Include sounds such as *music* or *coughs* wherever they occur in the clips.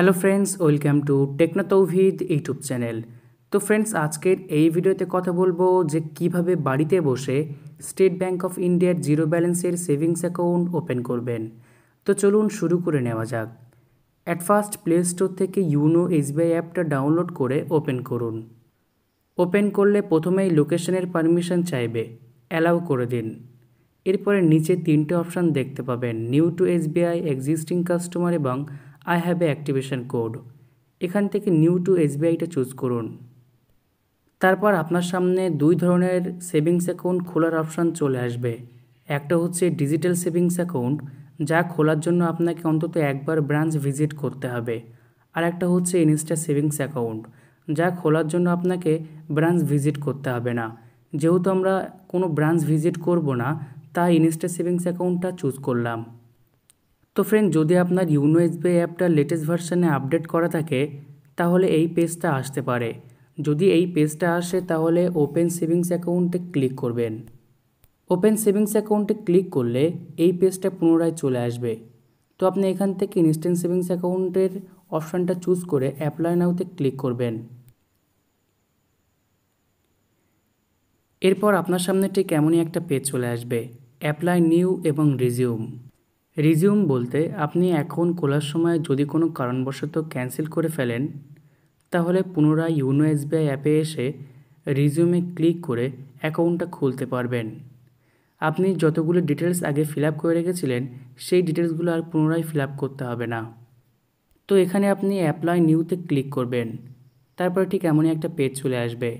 hello friends welcome to টেকনোতৌভিদ YouTube channel তো friends আজকের এই ভিডিওতে কথা বলবো যে কিভাবে বাড়িতে বসে স্টেট ব্যাঙ্ক অফ ইন্ডিয়ার জিরো ব্যালেন্সের সেভিংস অ্যাকাউন্ট ওপেন করবেন তো চলুন শুরু করে নেওয়া যাক অ্যাট ফার্স্ট প্লে স্টোর থেকে ইউনো এসবিআই অ্যাপটা ডাউনলোড করে ওপেন করুন ওপেন করলে প্রথমেই লোকেশনের পারমিশন চাইবে অ্যালাউ করে দিন এরপরে নিচে তিনটে অপশান দেখতে পাবেন new to SBI existing customer এবং I have a activation code এখান থেকে নিউ টু এসবিআইটা চুজ করুন তারপর আপনার সামনে দুই ধরনের সেভিংস অ্যাকাউন্ট খোলার অপশান চলে আসবে একটা হচ্ছে ডিজিটাল সেভিংস অ্যাকাউন্ট যা খোলার জন্য আপনাকে অন্তত একবার ব্রাঞ্চ ভিজিট করতে হবে আর একটা হচ্ছে ইনস্টা সেভিংস অ্যাকাউন্ট যা খোলার জন্য আপনাকে ব্রাঞ্চ ভিজিট করতে হবে না যেহেতু আমরা কোনো ব্রাঞ্চ ভিজিট করব না তাই ইনস্টা সেভিংস অ্যাকাউন্টটা চুজ করলাম তো ফ্রেন্ড যদি আপনার ইউনো এসবিআই অ্যাপটা লেটেস্ট ভার্সানে আপডেট করা থাকে তাহলে এই পেজটা আসতে পারে যদি এই পেজটা আসে তাহলে ওপেন সেভিংস অ্যাকাউন্টে ক্লিক করবেন ওপেন সেভিংস অ্যাকাউন্টে ক্লিক করলে এই পেজটা পুনরায় চলে আসবে তো আপনি এখান থেকে ইনস্ট্যান্ট সেভিংস অ্যাকাউন্টের অপশানটা চুজ করে অ্যাপ্লাই নাওতে ক্লিক করবেন এরপর আপনার সামনে ঠিক এমনই একটা পেজ চলে আসবে অ্যাপ্লাই নিউ এবং রিজিউম রিজিউম বলতে আপনি এখন খোলার সময় যদি কোনো কারণবশত ক্যান্সেল করে ফেলেন তাহলে পুনরায় ইউনো এসবিআই অ্যাপে এসে রিজিউমে ক্লিক করে অ্যাকাউন্টটা খুলতে পারবেন আপনি যতগুলো ডিটেলস আগে ফিল আপ করে রেখেছিলেন সেই ডিটেলসগুলো আর পুনরায় ফিল আপ করতে হবে না তো এখানে আপনি অ্যাপ্লাই নিউতে ক্লিক করবেন তারপরে ঠিক এমনই একটা পেজ চলে আসবে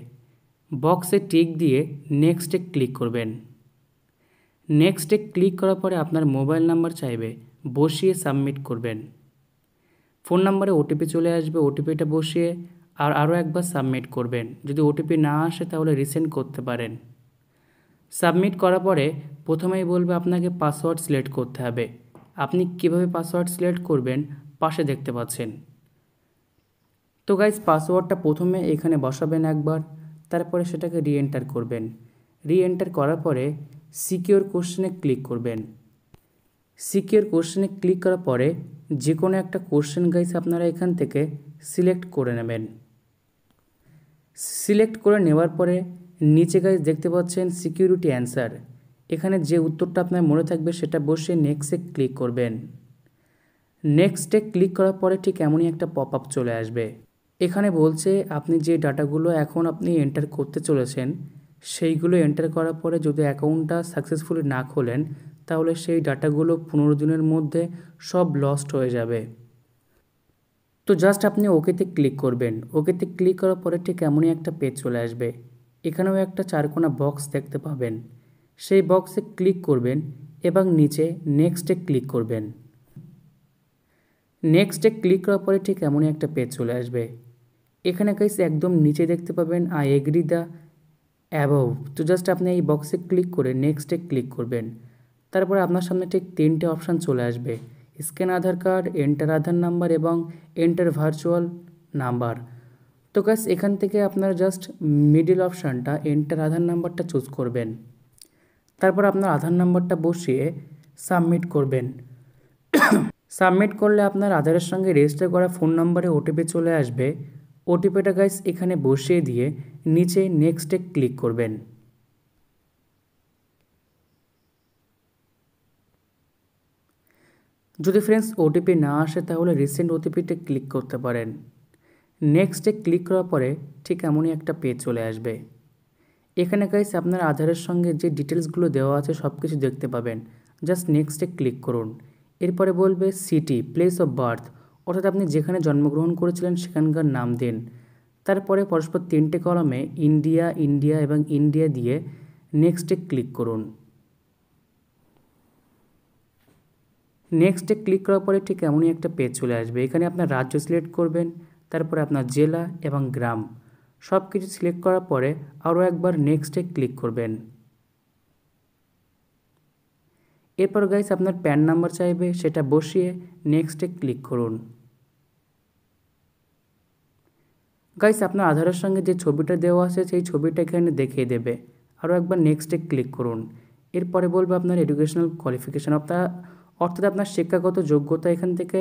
বক্সে টিক দিয়ে নেক্সটে ক্লিক করবেন নেক্সটে ক্লিক করার পরে আপনার মোবাইল নাম্বার চাইবে বসিয়ে সাবমিট করবেন ফোন নাম্বারে ওটিপি চলে আসবে ওটিপিটা বসিয়ে আর আরও একবার সাবমিট করবেন যদি ওটিপি না আসে তাহলে রিসেন্ট করতে পারেন সাবমিট করার পরে প্রথমেই বলবে আপনাকে পাসওয়ার্ড সিলেক্ট করতে হবে আপনি কিভাবে পাসওয়ার্ড সিলেক্ট করবেন পাশে দেখতে পাচ্ছেন তো গাইজ পাসওয়ার্ডটা প্রথমে এখানে বসাবেন একবার তারপরে সেটাকে রিএন্টার করবেন রিএন্টার করার পরে সিকিওর কোশ্চেনে ক্লিক করবেন সিকিওর কোশ্চেনে ক্লিক করার পরে যে কোনো একটা কোশ্চেন গাইস আপনারা এখান থেকে সিলেক্ট করে নেবেন সিলেক্ট করে নেওয়ার পরে নিচে গাইস দেখতে পাচ্ছেন সিকিউরিটি অ্যান্সার এখানে যে উত্তরটা আপনার মনে থাকবে সেটা বসে নেক্সটে ক্লিক করবেন নেক্সটে ক্লিক করার পরে ঠিক এমনই একটা পপ আপ চলে আসবে এখানে বলছে আপনি যে ডাটাগুলো এখন আপনি এন্টার করতে চলেছেন সেইগুলো এন্টার করার পরে যদি অ্যাকাউন্টটা সাকসেসফুলি না খোলেন তাহলে সেই ডাটাগুলো পনেরো দিনের মধ্যে সব লস্ট হয়ে যাবে তো জাস্ট আপনি ওকেতে ক্লিক করবেন ওকেতে ক্লিক করার পরে ঠিক এমনই একটা পেজ চলে আসবে এখানেও একটা চারকোনা বক্স দেখতে পাবেন সেই বক্সে ক্লিক করবেন এবং নিচে নেক্সটে ক্লিক করবেন নেক্সটে ক্লিক করার পরে ঠিক এমনই একটা পেজ চলে আসবে এখানে কাইস একদম নিচে দেখতে পাবেন আই এগ্রি দ্য অ্যাবোভ তো জাস্ট আপনি এই বক্সে ক্লিক করে নেক্সটে ক্লিক করবেন তারপর আপনার সামনে ঠিক তিনটে অপশান চলে আসবে scan Aadhaar card enter Aadhaar number এবং এন্টার ভার্চুয়াল নাম্বার তো কাজ এখান থেকে আপনার জাস্ট মিডিল অপশানটা এন্টার আধার নাম্বারটা চুজ করবেন তারপর আপনার আধার নাম্বারটা বসিয়ে সাবমিট করবেন সাবমিট *coughs* করলে আপনার আধারের সঙ্গে রেজিস্টার করা ফোন নম্বরে ওটিপি চলে আসবে ওটিপিটা গাইস এখানে বসিয়ে দিয়ে নিচে নেক্সটে ক্লিক করবেন যদি ফ্রেন্ডস ওটিপি না আসে তাহলে রিসেন্ট ওটিপিতে ক্লিক করতে পারেন নেক্সটে ক্লিক করার পরে ঠিক এমনই একটা পেজ চলে আসবে এখানে গাইস আপনার আধারের সঙ্গে যে ডিটেলসগুলো দেওয়া আছে সব কিছু দেখতে পাবেন জাস্ট নেক্সটে ক্লিক করুন এরপরে বলবে সিটি প্লেস অফ বার্থ অর্থাৎ আপনি যেখানে জন্মগ্রহণ করেছিলেন সেখানকার নাম দিন তারপরে পরস্পর তিনটে কলমে ইন্ডিয়া ইন্ডিয়া এবং ইন্ডিয়া দিয়ে নেক্সটে ক্লিক করুন নেক্সটে ক্লিক করার পরে ঠিক এমনই একটা পেজ চলে আসবে এখানে আপনার রাজ্য সিলেক্ট করবেন তারপরে আপনার জেলা এবং গ্রাম সব কিছু সিলেক্ট করার পরে আরও একবার নেক্সটে ক্লিক করবেন এরপর গাইস আপনার প্যান নাম্বার চাইবে সেটা বসিয়ে নেক্সটে ক্লিক করুন গাইস আপনার আধারের সঙ্গে যে ছবিটা দেওয়া আছে সেই ছবিটা এখানে দেখিয়ে দেবে আরও একবার নেক্সটে ক্লিক করুন এরপরে বলবে আপনার এডুকেশনাল কোয়ালিফিকেশান অর্থাৎ অর্থাৎ আপনার শিক্ষাগত যোগ্যতা এখান থেকে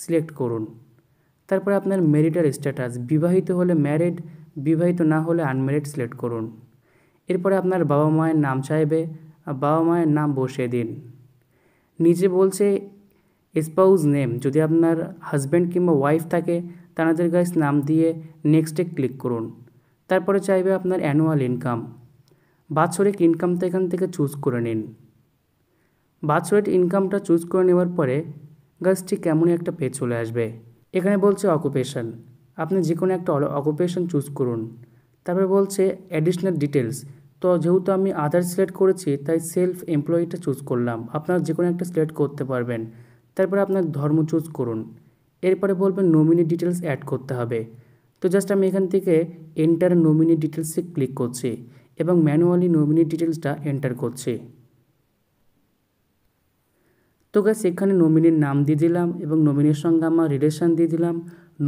সিলেক্ট করুন তারপরে আপনার মেরিটার স্ট্যাটাস বিবাহিত হলে ম্যারিড বিবাহিত না হলে আনম্যারিড সিলেক্ট করুন এরপরে আপনার বাবা মায়ের নাম চাইবে বাবা মায়ের নাম বসিয়ে দিন নিজে বলছে স্পাউস নেম যদি আপনার হাজব্যান্ড কিংবা ওয়াইফ থাকে তানাদের গাইস নাম দিয়ে নেক্সটে ক্লিক করুন তারপরে চাইবে আপনার অ্যানুয়াল ইনকাম বাৎসরিক ইনকামটা এখান থেকে চুজ করে নিন বাৎসরিক ইনকামটা চুজ করে নেওয়ার পরে গাছ ঠিক কেমনই একটা পেজ চলে আসবে এখানে বলছে অকুপেশান আপনি যে কোনো একটা অকুপেশান চুজ করুন তারপরে বলছে অ্যাডিশনাল ডিটেলস তো যেহেতু আমি আদার সিলেক্ট করেছি তাই সেলফ এমপ্লয়িটা চুজ করলাম আপনার যে কোনো একটা সিলেক্ট করতে পারবেন তারপরে আপনার ধর্ম চুজ করুন এরপরে বলবেন নমিনি ডিটেলস অ্যাড করতে হবে তো জাস্ট আমি এখান থেকে এন্টার নমিনি ডিটেলসে ক্লিক করছি এবং ম্যানুয়ালি নমিনি ডিটেলসটা এন্টার করছি তো গাছ এখানে নমিনির নাম দিয়ে দিলাম এবং নমিনির সঙ্গে আমার রিলেশান দিয়ে দিলাম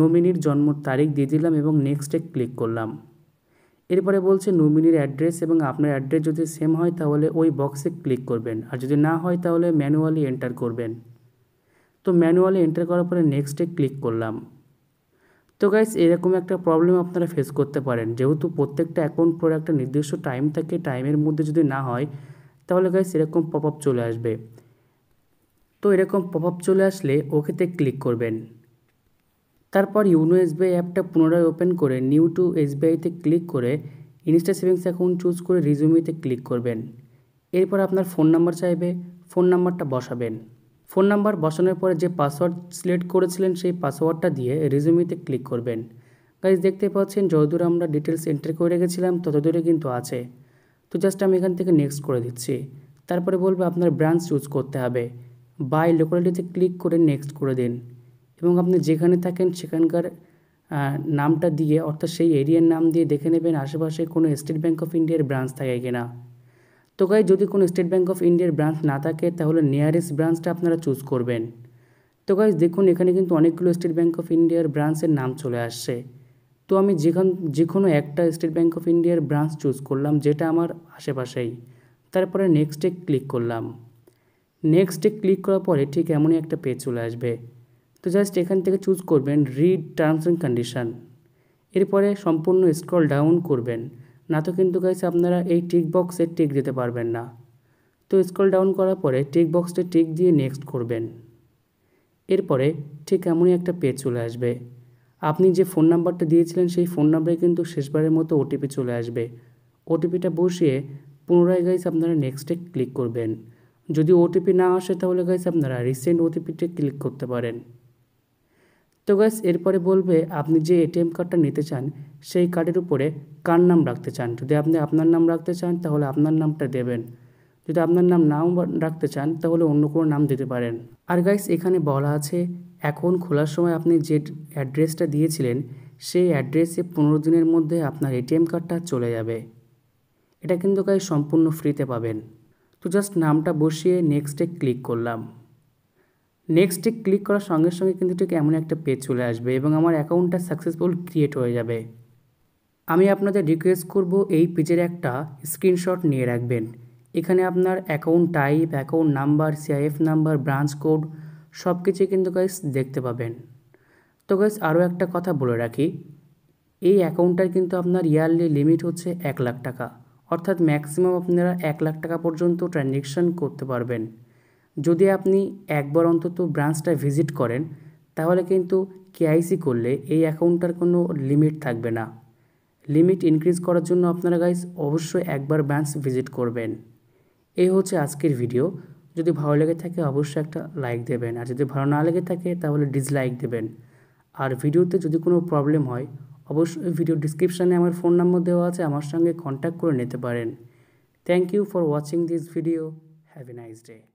নমিনির জন্ম তারিখ দিয়ে দিলাম এবং নেক্সটে ক্লিক করলাম এরপরে বলছে নমিনির অ্যাড্রেস এবং আপনার অ্যাড্রেস যদি সেম হয় তাহলে ওই বক্সে ক্লিক করবেন আর যদি না হয় তাহলে ম্যানুয়ালি এন্টার করবেন তো ম্যানুয়ালি এন্টার করার পরে নেক্সটে ক্লিক করলাম তো গাইস এরকম একটা প্রবলেম আপনারা ফেস করতে পারেন যেহেতু প্রত্যেকটা অ্যাকাউন্ট পরে একটা নির্দিষ্ট টাইম থাকে টাইমের মধ্যে যদি না হয় তাহলে গাইস এরকম পপ আপ চলে আসবে তো এরকম পপ আপ চলে আসলে ওকেতে ক্লিক করবেন তারপর ইউনো এসবিআই অ্যাপটা পুনরায় ওপেন করে নিউ টু এসবিআইতে ক্লিক করে ইনস্টা সেভিংস অ্যাকাউন্ট চুজ করে রিজুমিতে ক্লিক করবেন এরপর আপনার ফোন নাম্বার চাইবে ফোন নাম্বারটা বসাবেন ফোন নাম্বার বসানোর পরে যে পাসওয়ার্ড সিলেক্ট করেছিলেন সেই পাসওয়ার্ডটা দিয়ে রেজুমিতে ক্লিক করবেন গাইজ দেখতে পাচ্ছেন যতদূর আমরা ডিটেলস এন্ট্রি করে রেখেছিলাম ততদূরে কিন্তু আছে তো জাস্ট আমি এখান থেকে নেক্সট করে দিচ্ছি তারপরে বলবে আপনার ব্রাঞ্চ চুজ করতে হবে বাই লোকালিটিতে ক্লিক করে নেক্সট করে দিন এবং আপনি যেখানে থাকেন সেখানকার নামটা দিয়ে অর্থাৎ সেই এরিয়ার নাম দিয়ে দেখে নেবেন আশেপাশে কোনো স্টেট ব্যাঙ্ক অফ ইন্ডিয়ার ব্রাঞ্চ থাকে কিনা তো গাই যদি কোনো স্টেট ব্যাঙ্ক অফ ইন্ডিয়ার ব্রাঞ্চ না থাকে তাহলে নিয়ারেস্ট ব্রাঞ্চটা আপনারা চুজ করবেন তো গাইজ দেখুন এখানে কিন্তু অনেকগুলো স্টেট ব্যাঙ্ক অফ ইন্ডিয়ার ব্রাঞ্চের নাম চলে আসছে তো আমি যেখান যে কোনো একটা স্টেট ব্যাঙ্ক অফ ইন্ডিয়ার ব্রাঞ্চ চুজ করলাম যেটা আমার আশেপাশেই তারপরে নেক্সটে ক্লিক করলাম নেক্সটে ক্লিক করার পরে ঠিক এমনই একটা পেজ চলে আসবে তো জাস্ট এখান থেকে চুজ করবেন রিড টার্মস অ্যান্ড কন্ডিশান এরপরে সম্পূর্ণ স্ক্রল ডাউন করবেন না তো কিন্তু গাইস আপনারা এই টিক বক্সে টিক দিতে পারবেন না তো স্ক্রল ডাউন করার পরে টিক বক্সটা টিক দিয়ে নেক্সট করবেন এরপরে ঠিক এমনই একটা পেজ চলে আসবে আপনি যে ফোন নাম্বারটা দিয়েছিলেন সেই ফোন নাম্বারে কিন্তু শেষবারের মতো ওটিপি চলে আসবে ওটিপিটা বসিয়ে পুনরায় গাইস আপনারা নেক্সটে ক্লিক করবেন যদি ওটিপি না আসে তাহলে গাইস আপনারা রিসেন্ট ওটিপিতে ক্লিক করতে পারেন তো গ্যাস এরপরে বলবে আপনি যে এটিএম কার্ডটা নিতে চান সেই কার্ডের উপরে কার নাম রাখতে চান যদি আপনি আপনার নাম রাখতে চান তাহলে আপনার নামটা দেবেন যদি আপনার নাম নাও রাখতে চান তাহলে অন্য কোনো নাম দিতে পারেন আর গাইস এখানে বলা আছে এখন খোলার সময় আপনি যে অ্যাড্রেসটা দিয়েছিলেন সেই অ্যাড্রেসে পনেরো দিনের মধ্যে আপনার এটিএম কার্ডটা চলে যাবে এটা কিন্তু গাইস সম্পূর্ণ ফ্রিতে পাবেন তো জাস্ট নামটা বসিয়ে নেক্সটে ক্লিক করলাম নেক্সটে ক্লিক করার সঙ্গে সঙ্গে কিন্তু ঠিক এমন একটা পেজ চলে আসবে এবং আমার অ্যাকাউন্টটা সাকসেসফুল ক্রিয়েট হয়ে যাবে আমি আপনাদের রিকোয়েস্ট করব এই পেজের একটা স্ক্রিনশট নিয়ে রাখবেন এখানে আপনার account type account number CIF number branch code সব কিছুই কিন্তু গাইস দেখতে পাবেন তো গাইস আরও একটা কথা বলে রাখি এই অ্যাকাউন্টটার কিন্তু আপনার ইয়ারলি লিমিট হচ্ছে এক লাখ টাকা অর্থাৎ ম্যাক্সিমাম আপনারা এক লাখ টাকা পর্যন্ত ট্রানজ্যাকশান করতে পারবেন যদি আপনি একবার অন্তত ব্রাঞ্চটা ভিজিট করেন তাহলে কিন্তু কেআইসি করলে এই অ্যাকাউন্টটার কোনো লিমিট থাকবে না লিমিট ইনক্রিজ করার জন্য আপনারা গাইস অবশ্যই একবার ব্রাঞ্চ ভিজিট করবেন এই হচ্ছে আজকের ভিডিও যদি ভালো লেগে থাকে অবশ্যই একটা লাইক দেবেন আর যদি ভালো না লেগে থাকে তাহলে ডিসলাইক দেবেন আর ভিডিওতে যদি কোনো প্রবলেম হয় অবশ্যই ভিডিও ডিসক্রিপশানে আমার ফোন নম্বর দেওয়া আছে আমার সঙ্গে কন্ট্যাক্ট করে নিতে পারেন thank you for watching this video have a nice day